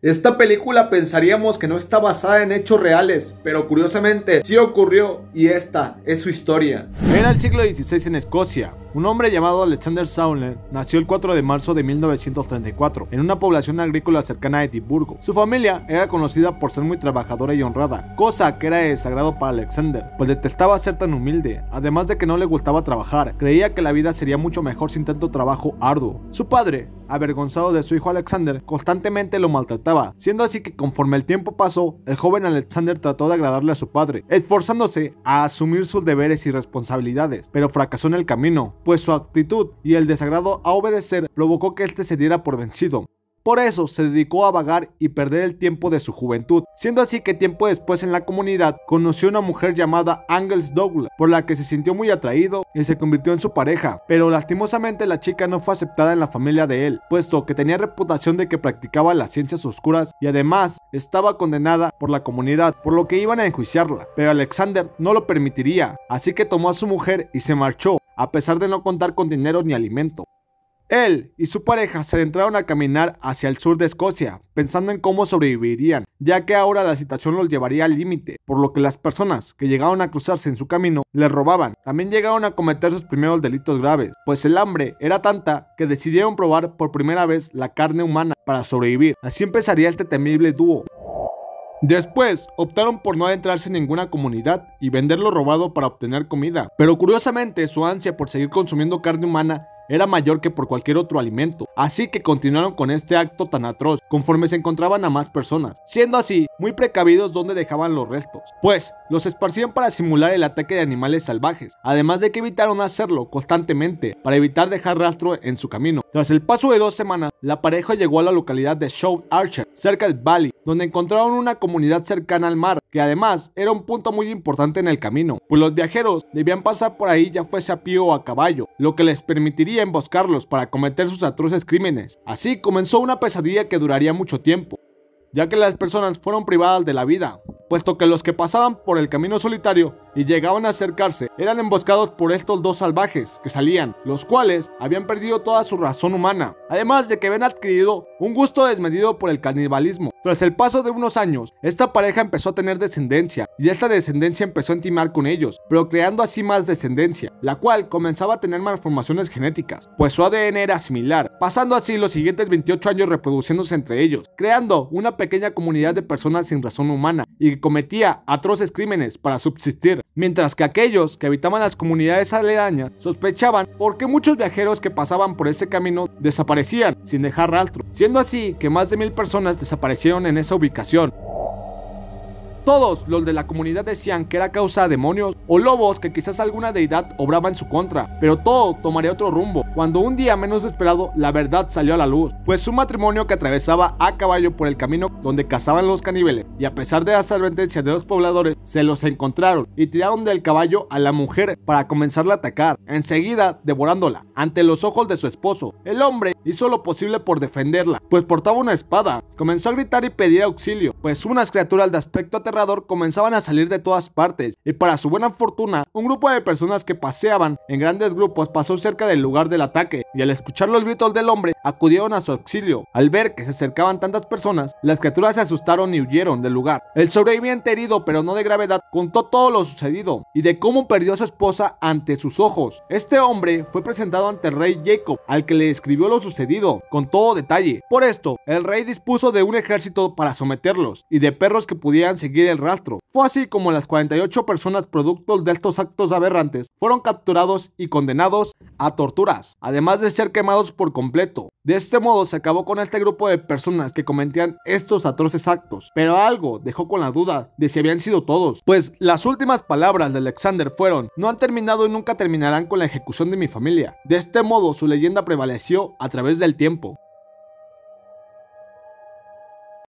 Esta película pensaríamos que no está basada en hechos reales, pero curiosamente sí ocurrió y esta es su historia. Era el siglo XVI en Escocia, un hombre llamado Alexander Soundland nació el 4 de marzo de 1934 en una población agrícola cercana a Edimburgo. Su familia era conocida por ser muy trabajadora y honrada, cosa que era desagrado para Alexander, pues detestaba ser tan humilde, además de que no le gustaba trabajar, creía que la vida sería mucho mejor sin tanto trabajo arduo. Su padre, avergonzado de su hijo Alexander, constantemente lo maltrataba, siendo así que conforme el tiempo pasó, el joven Alexander trató de agradarle a su padre, esforzándose a asumir sus deberes y responsabilidades, pero fracasó en el camino, pues su actitud y el desagrado a obedecer provocó que este se diera por vencido. Por eso se dedicó a vagar y perder el tiempo de su juventud, siendo así que tiempo después en la comunidad conoció a una mujer llamada Angels Douglas, por la que se sintió muy atraído y se convirtió en su pareja, pero lastimosamente la chica no fue aceptada en la familia de él, puesto que tenía reputación de que practicaba las ciencias oscuras y además estaba condenada por la comunidad, por lo que iban a enjuiciarla, pero Alexander no lo permitiría, así que tomó a su mujer y se marchó, a pesar de no contar con dinero ni alimento. Él y su pareja se adentraron a caminar hacia el sur de Escocia, pensando en cómo sobrevivirían, ya que ahora la situación los llevaría al límite, por lo que las personas que llegaron a cruzarse en su camino les robaban. También llegaron a cometer sus primeros delitos graves, pues el hambre era tanta que decidieron probar por primera vez la carne humana para sobrevivir. Así empezaría este temible dúo. Después, optaron por no adentrarse en ninguna comunidad y vender lo robado para obtener comida. Pero curiosamente, su ansia por seguir consumiendo carne humana era mayor que por cualquier otro alimento, así que continuaron con este acto tan atroz conforme se encontraban a más personas, siendo así muy precavidos donde dejaban los restos, pues los esparcían para simular el ataque de animales salvajes, además de que evitaron hacerlo constantemente para evitar dejar rastro en su camino. Tras el paso de dos semanas, la pareja llegó a la localidad de Show Archer, cerca del Valley, donde encontraron una comunidad cercana al mar, que además era un punto muy importante en el camino, pues los viajeros debían pasar por ahí ya fuese a pie o a caballo, lo que les permitiría emboscarlos para cometer sus atroces crímenes. Así comenzó una pesadilla que duraría mucho tiempo, ya que las personas fueron privadas de la vida, puesto que los que pasaban por el camino solitario y llegaban a acercarse, eran emboscados por estos dos salvajes que salían, los cuales habían perdido toda su razón humana, además de que habían adquirido un gusto desmedido por el canibalismo. Tras el paso de unos años, esta pareja empezó a tener descendencia y esta descendencia empezó a intimar con ellos, pero creando así más descendencia, la cual comenzaba a tener malformaciones genéticas, pues su ADN era similar, pasando así los siguientes 28 años reproduciéndose entre ellos, creando una pequeña comunidad de personas sin razón humana y que cometía atroces crímenes para subsistir mientras que aquellos que habitaban las comunidades aledañas sospechaban por qué muchos viajeros que pasaban por ese camino desaparecían sin dejar rastro, siendo así que más de mil personas desaparecieron en esa ubicación. Todos los de la comunidad decían que era causa de demonios o lobos que quizás alguna deidad obraba en su contra, pero todo tomaría otro rumbo cuando un día menos esperado la verdad salió a la luz, pues un matrimonio que atravesaba a caballo por el camino donde cazaban los caníbales y a pesar de las advertencias de los pobladores se los encontraron y tiraron del caballo a la mujer para comenzarla a atacar, enseguida devorándola ante los ojos de su esposo. El hombre hizo lo posible por defenderla, pues portaba una espada, comenzó a gritar y pedir auxilio, pues unas criaturas de aspecto aterrador comenzaban a salir de todas partes y para su buena fortuna, un grupo de personas que paseaban en grandes grupos pasó cerca del lugar del ataque y al escuchar los gritos del hombre acudieron a su auxilio. Al ver que se acercaban tantas personas, las criaturas se asustaron y huyeron del lugar. El sobreviviente herido pero no de gravedad contó todo lo sucedido y de cómo perdió a su esposa ante sus ojos. Este hombre fue presentado ante el rey Jacob, al que le escribió lo sucedido con todo detalle. Por esto, el rey dispuso de un ejército para someterlos y de perros que pudieran seguir el rastro. Fue así como las 48 personas producto de estos actos aberrantes fueron capturados y condenados a torturas, además de ser quemados por completo. De este modo se acabó con este grupo de personas que cometían estos atroces actos, pero algo dejó con la duda de si habían sido todos, pues las últimas palabras de Alexander fueron, no han terminado y nunca terminarán con la ejecución de mi familia. De este modo su leyenda prevaleció a través del tiempo.